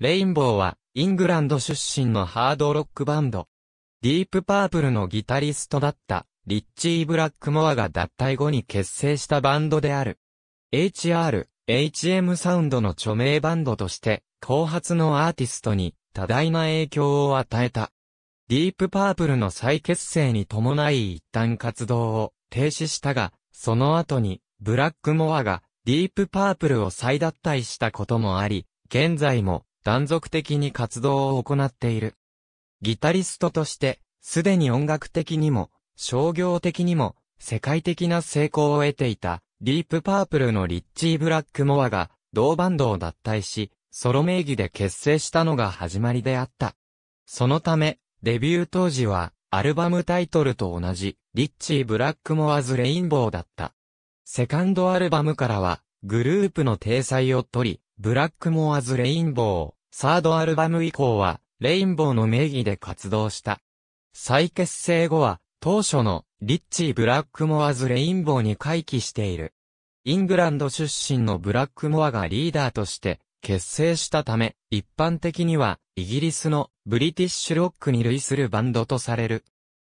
レインボーは、イングランド出身のハードロックバンド。ディープパープルのギタリストだった、リッチー・ブラックモアが脱退後に結成したバンドである。HR、HM サウンドの著名バンドとして、後発のアーティストに多大な影響を与えた。ディープパープルの再結成に伴い一旦活動を停止したが、その後に、ブラックモアがディープパープルを再脱退したこともあり、現在も断続的に活動を行っている。ギタリストとして、すでに音楽的にも、商業的にも、世界的な成功を得ていた、ディープパープルのリッチー・ブラックモアが、同バンドを脱退し、ソロ名義で結成したのが始まりであった。そのため、デビュー当時は、アルバムタイトルと同じ、リッチー・ブラックモアズ・レインボーだった。セカンドアルバムからは、グループの体裁を取り、ブラックモアズ・レインボー、サードアルバム以降は、レインボーの名義で活動した。再結成後は、当初の、リッチー・ブラックモアズ・レインボーに回帰している。イングランド出身のブラックモアがリーダーとして結成したため、一般的にはイギリスのブリティッシュロックに類するバンドとされる。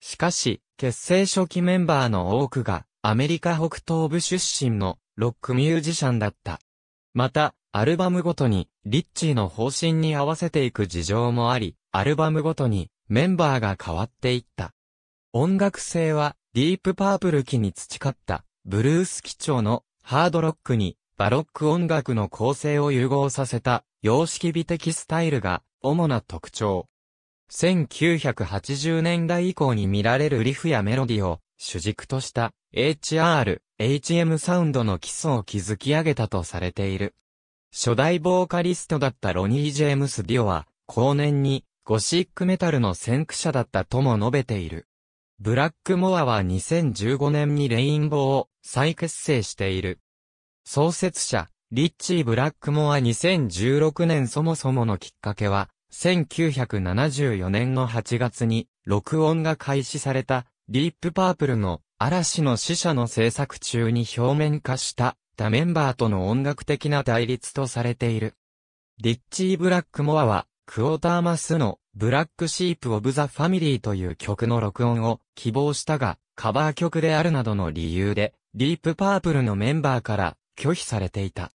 しかし、結成初期メンバーの多くがアメリカ北東部出身のロックミュージシャンだった。また、アルバムごとに、リッチーの方針に合わせていく事情もあり、アルバムごとに、メンバーが変わっていった。音楽性は、ディープパープル期に培った、ブルース基調の、ハードロックに、バロック音楽の構成を融合させた、様式美的スタイルが、主な特徴。1980年代以降に見られるリフやメロディを主軸とした HR、HM サウンドの基礎を築き上げたとされている。初代ボーカリストだったロニー・ジェームス・ディオは、後年にゴシックメタルの先駆者だったとも述べている。ブラックモアは2015年にレインボーを再結成している。創設者、リッチー・ブラックモア2016年そもそものきっかけは、1974年の8月に録音が開始されたディープパープルの嵐の死者の制作中に表面化した他メンバーとの音楽的な対立とされている。リッチー・ブラックモアは、クォーターマスのブラックシープ・オブ・ザ・ファミリーという曲の録音を希望したが、カバー曲であるなどの理由で、ディープパープルのメンバーから拒否されていた。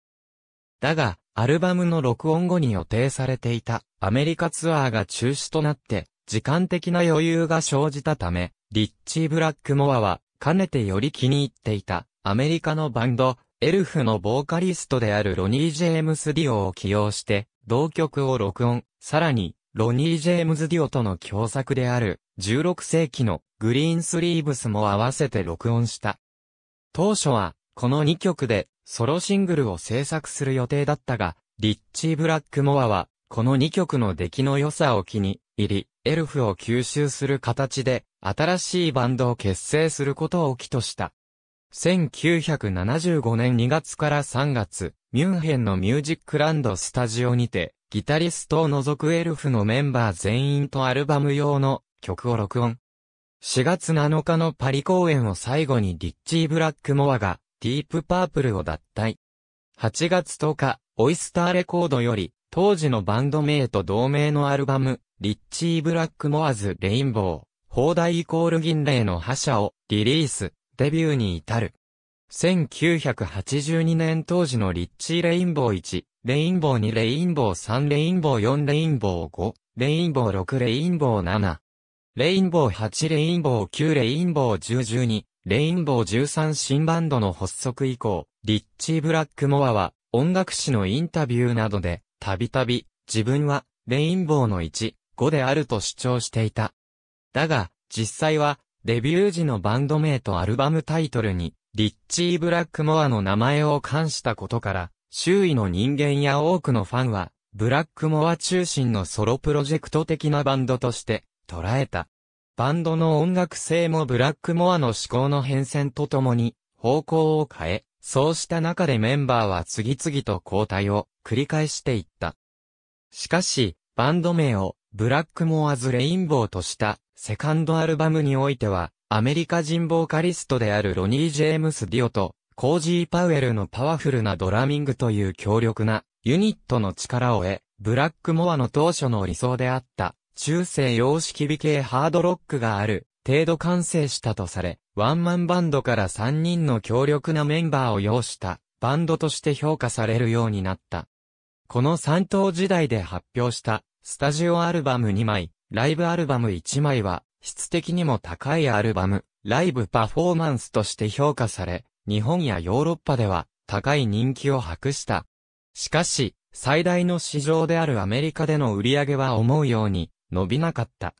だが、アルバムの録音後に予定されていたアメリカツアーが中止となって、時間的な余裕が生じたため、リッチー・ブラックモアは、かねてより気に入っていた、アメリカのバンド、エルフのボーカリストであるロニー・ジェームス・ディオを起用して、同曲を録音、さらに、ロニー・ジェームズ・ディオとの共作である、16世紀のグリーンスリーブスも合わせて録音した。当初は、この2曲で、ソロシングルを制作する予定だったが、リッチー・ブラックモアは、この2曲の出来の良さを気に入り、エルフを吸収する形で、新しいバンドを結成することを起とした。1975年2月から3月、ミュンヘンのミュージックランドスタジオにて、ギタリストを除くエルフのメンバー全員とアルバム用の曲を録音。4月7日のパリ公演を最後にリッチー・ブラックモアがディープパープルを脱退。8月10日、オイスターレコードより当時のバンド名と同名のアルバムリッチー・ブラックモアズ・レインボー、放題イコール銀霊の覇者をリリース、デビューに至る。1982年当時のリッチー・レインボー1、レインボー2、レインボー3、レインボー4、レインボー5、レインボー6、レインボー7、レインボー8、レインボー9、レインボー10、12、レインボー13新バンドの発足以降、リッチー・ブラックモアは音楽誌のインタビューなどで、たびたび、自分は、レインボーの1、5であると主張していた。だが、実際は、デビュー時のバンド名とアルバムタイトルに、リッチー・ブラックモアの名前を冠したことから、周囲の人間や多くのファンは、ブラックモア中心のソロプロジェクト的なバンドとして捉えた。バンドの音楽性もブラックモアの思考の変遷とともに方向を変え、そうした中でメンバーは次々と交代を繰り返していった。しかし、バンド名をブラックモアズ・レインボーとした、セカンドアルバムにおいては、アメリカ人ボーカリストであるロニー・ジェームス・ディオと、コージー・パウエルのパワフルなドラミングという強力なユニットの力を得、ブラックモアの当初の理想であった、中世様式美系ハードロックがある、程度完成したとされ、ワンマンバンドから3人の強力なメンバーを要した、バンドとして評価されるようになった。この三頭時代で発表した、スタジオアルバム2枚、ライブアルバム1枚は、質的にも高いアルバム、ライブパフォーマンスとして評価され、日本やヨーロッパでは高い人気を博した。しかし、最大の市場であるアメリカでの売り上げは思うように伸びなかった。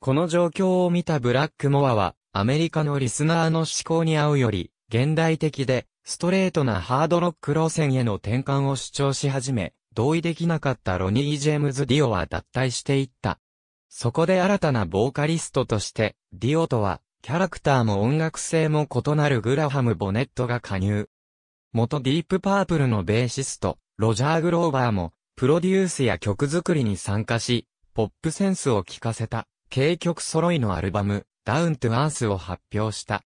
この状況を見たブラックモアは、アメリカのリスナーの思考に合うより、現代的で、ストレートなハードロック路線への転換を主張し始め、同意できなかったロニー・ジェームズ・ディオは脱退していった。そこで新たなボーカリストとして、ディオとは、キャラクターも音楽性も異なるグラハム・ボネットが加入。元ディープパープルのベーシスト、ロジャー・グローバーも、プロデュースや曲作りに参加し、ポップセンスを聴かせた、軽曲揃いのアルバム、ダウントゥアースを発表した。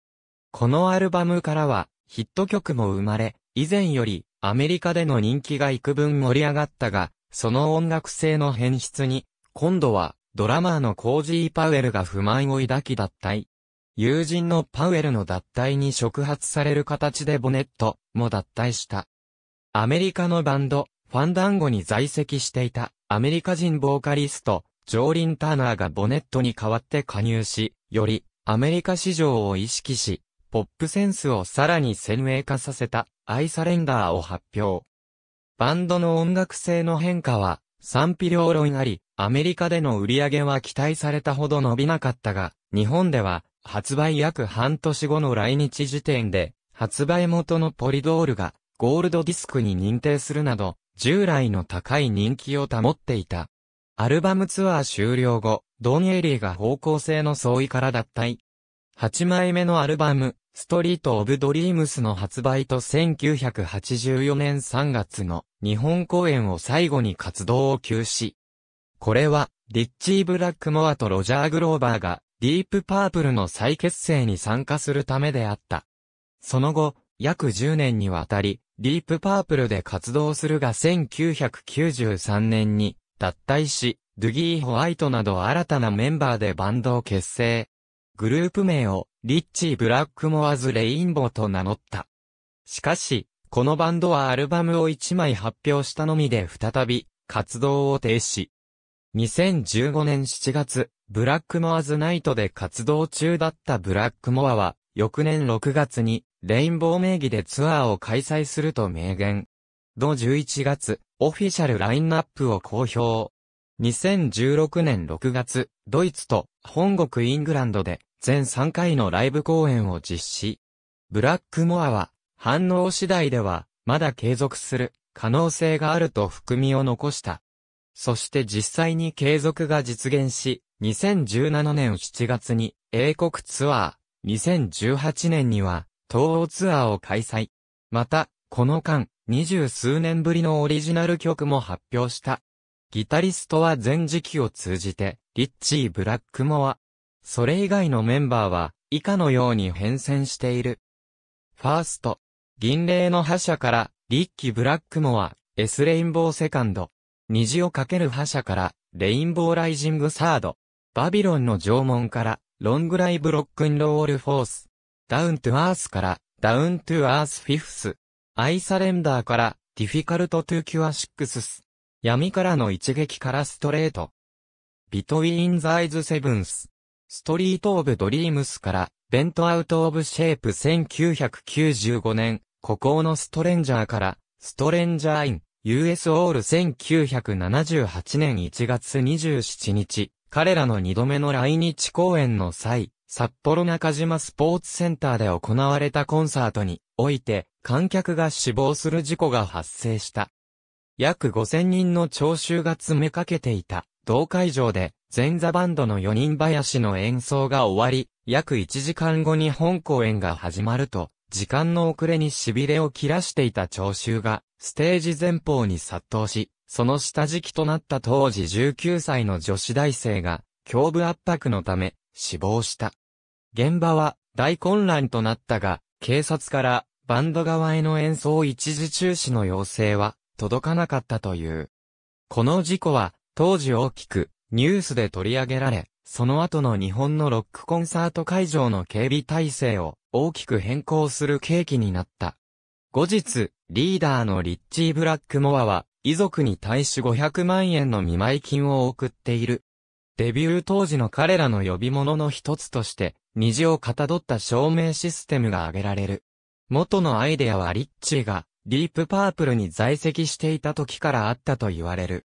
このアルバムからは、ヒット曲も生まれ、以前より、アメリカでの人気が幾分盛り上がったが、その音楽性の変質に、今度は、ドラマーのコージー・パウエルが不満を抱き脱退。友人のパウエルの脱退に触発される形でボネットも脱退した。アメリカのバンド、ファンダンゴに在籍していたアメリカ人ボーカリスト、ジョーリン・ターナーがボネットに代わって加入し、よりアメリカ市場を意識し、ポップセンスをさらに鮮明化させたアイサレンダーを発表。バンドの音楽性の変化は賛否両論あり、アメリカでの売り上げは期待されたほど伸びなかったが、日本では発売約半年後の来日時点で、発売元のポリドールがゴールドディスクに認定するなど、従来の高い人気を保っていた。アルバムツアー終了後、ドン・エリーが方向性の相違から脱退、8枚目のアルバム、ストリート・オブ・ドリームスの発売と1984年3月の日本公演を最後に活動を休止。これは、リッチー・ブラックモアとロジャー・グローバーが、ディープ・パープルの再結成に参加するためであった。その後、約10年にわたり、ディープ・パープルで活動するが1993年に、脱退し、ドゥギー・ホワイトなど新たなメンバーでバンドを結成。グループ名をリッチー・ブラックモアズ・レインボーと名乗った。しかし、このバンドはアルバムを1枚発表したのみで再び活動を停止。2015年7月、ブラックモアズ・ナイトで活動中だったブラックモアは、翌年6月にレインボー名義でツアーを開催すると明言。同11月、オフィシャルラインナップを公表。2016年6月、ドイツと本国イングランドで全3回のライブ公演を実施。ブラックモアは、反応次第では、まだ継続する可能性があると含みを残した。そして実際に継続が実現し、2017年7月に英国ツアー、2018年には東欧ツアーを開催。また、この間、二十数年ぶりのオリジナル曲も発表した。ギタリストは全時期を通じて、リッチー・ブラックモア、それ以外のメンバーは、以下のように変遷している。ファースト、銀霊の覇者から、リッキー・ブラックモア、エス・レインボー・セカンド。虹をかける覇者から、レインボー・ライジング・サード。バビロンの縄文から、ロングライブ・ロックンロール・フォース。ダウン・トゥ・アースから、ダウン・トゥ・アース・フィフス。アイ・サレンダーから、ディフィカルト・トゥ・キュア・シックスス。闇からの一撃からストレート。ビトウィン・ザイズ・セブンス。ストリート・オブ・ドリームスから、ベント・アウト・オブ・シェイプ1995年、孤高のストレンジャーから、ストレンジャー・イン、US オール1978年1月27日、彼らの2度目の来日公演の際、札幌中島スポーツセンターで行われたコンサートにおいて観客が死亡する事故が発生した。約5000人の聴衆が詰めかけていた同会場で前座バンドの4人林の演奏が終わり、約1時間後に本公演が始まると、時間の遅れに痺れを切らしていた聴衆が、ステージ前方に殺到し、その下敷きとなった当時19歳の女子大生が、胸部圧迫のため、死亡した。現場は、大混乱となったが、警察から、バンド側への演奏一時中止の要請は、届かなかったという。この事故は、当時大きく、ニュースで取り上げられ、その後の日本のロックコンサート会場の警備体制を大きく変更する契機になった。後日、リーダーのリッチー・ブラックモアは、遺族に対し500万円の見舞い金を送っている。デビュー当時の彼らの呼び物の一つとして、虹をかたどった照明システムが挙げられる。元のアイデアはリッチーが、ディープパープルに在籍していた時からあったと言われる。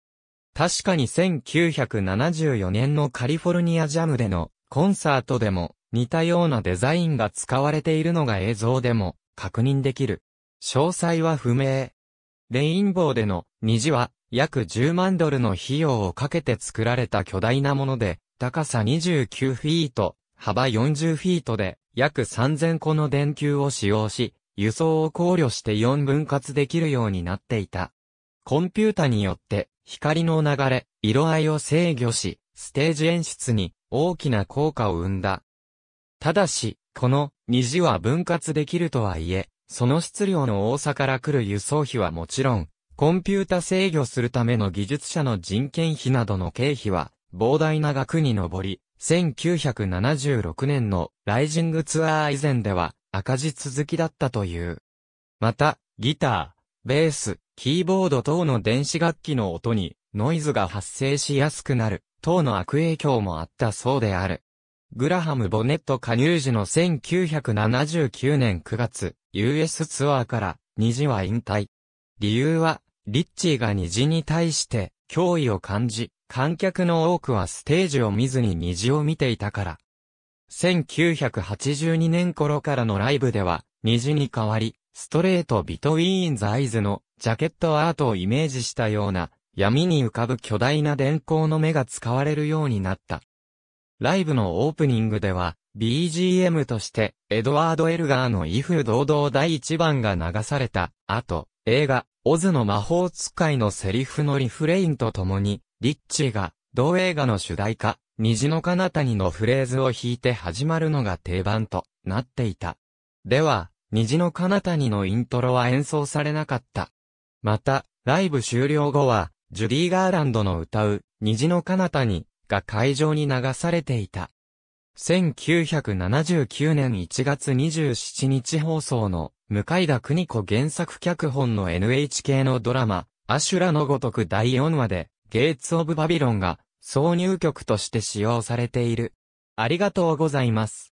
確かに1974年のカリフォルニアジャムでのコンサートでも似たようなデザインが使われているのが映像でも確認できる。詳細は不明。レインボーでの虹は約10万ドルの費用をかけて作られた巨大なもので、高さ29フィート、幅40フィートで約3000個の電球を使用し、輸送を考慮して4分割できるようになっていた。コンピュータによって光の流れ、色合いを制御し、ステージ演出に大きな効果を生んだ。ただし、この虹は分割できるとはいえ、その質量の多さから来る輸送費はもちろん、コンピュータ制御するための技術者の人件費などの経費は膨大な額に上り、1976年のライジングツアー以前では赤字続きだったという。また、ギター、ベース、キーボード等の電子楽器の音にノイズが発生しやすくなる等の悪影響もあったそうである。グラハム・ボネット加入時の1979年9月、US ツアーから、虹は引退。理由は、リッチーが虹に対して、脅威を感じ、観客の多くはステージを見ずに虹を見ていたから。1982年頃からのライブでは、虹に変わり、ストレートビトウィーンズアイズのジャケットアートをイメージしたような闇に浮かぶ巨大な電光の目が使われるようになった。ライブのオープニングでは BGM としてエドワード・エルガーの威風堂々第1番が流された後、映画オズの魔法使いのセリフのリフレインとともにリッチーが同映画の主題歌虹の彼方にのフレーズを弾いて始まるのが定番となっていた。では、虹の彼方にのイントロは演奏されなかった。また、ライブ終了後は、ジュディ・ガーランドの歌う、虹の彼方に、が会場に流されていた。1979年1月27日放送の、向田邦子原作脚本の NHK のドラマ、アシュラのごとく第4話で、ゲイツ・オブ・バビロンが、挿入曲として使用されている。ありがとうございます。